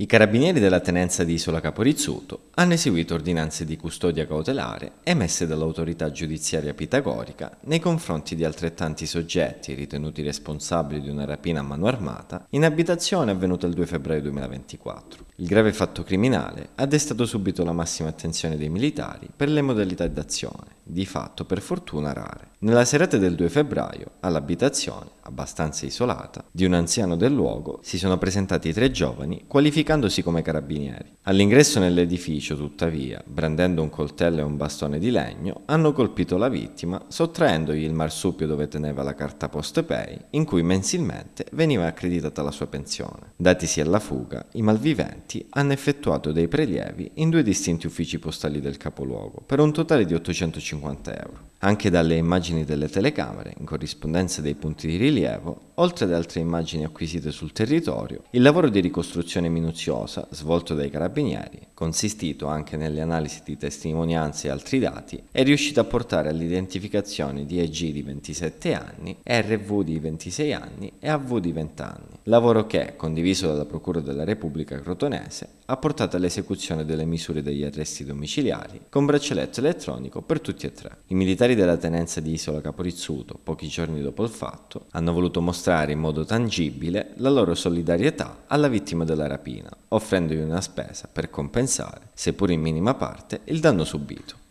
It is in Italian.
I carabinieri della tenenza di Isola Caporizzuto hanno eseguito ordinanze di custodia cautelare emesse dall'autorità giudiziaria pitagorica nei confronti di altrettanti soggetti ritenuti responsabili di una rapina a mano armata in abitazione avvenuta il 2 febbraio 2024. Il grave fatto criminale ha destato subito la massima attenzione dei militari per le modalità d'azione, di fatto per fortuna rare. Nella serata del 2 febbraio, all'abitazione, abbastanza isolata, di un anziano del luogo, si sono presentati tre giovani, qualificandosi come carabinieri. All'ingresso nell'edificio, tuttavia, brandendo un coltello e un bastone di legno, hanno colpito la vittima, sottraendogli il marsupio dove teneva la carta postepay, in cui mensilmente veniva accreditata la sua pensione. Datisi alla fuga, i malviventi hanno effettuato dei prelievi in due distinti uffici postali del capoluogo, per un totale di 850 euro anche dalle immagini delle telecamere, in corrispondenza dei punti di rilievo, oltre ad altre immagini acquisite sul territorio, il lavoro di ricostruzione minuziosa svolto dai carabinieri, consistito anche nelle analisi di testimonianze e altri dati, è riuscito a portare all'identificazione di EG di 27 anni, RV di 26 anni e AV di 20 anni lavoro che, condiviso dalla Procura della Repubblica Crotonese, ha portato all'esecuzione delle misure degli arresti domiciliari con braccialetto elettronico per tutti e tre. I militari della tenenza di Isola Caporizzuto, pochi giorni dopo il fatto, hanno voluto mostrare in modo tangibile la loro solidarietà alla vittima della rapina, offrendogli una spesa per compensare, seppur in minima parte, il danno subito.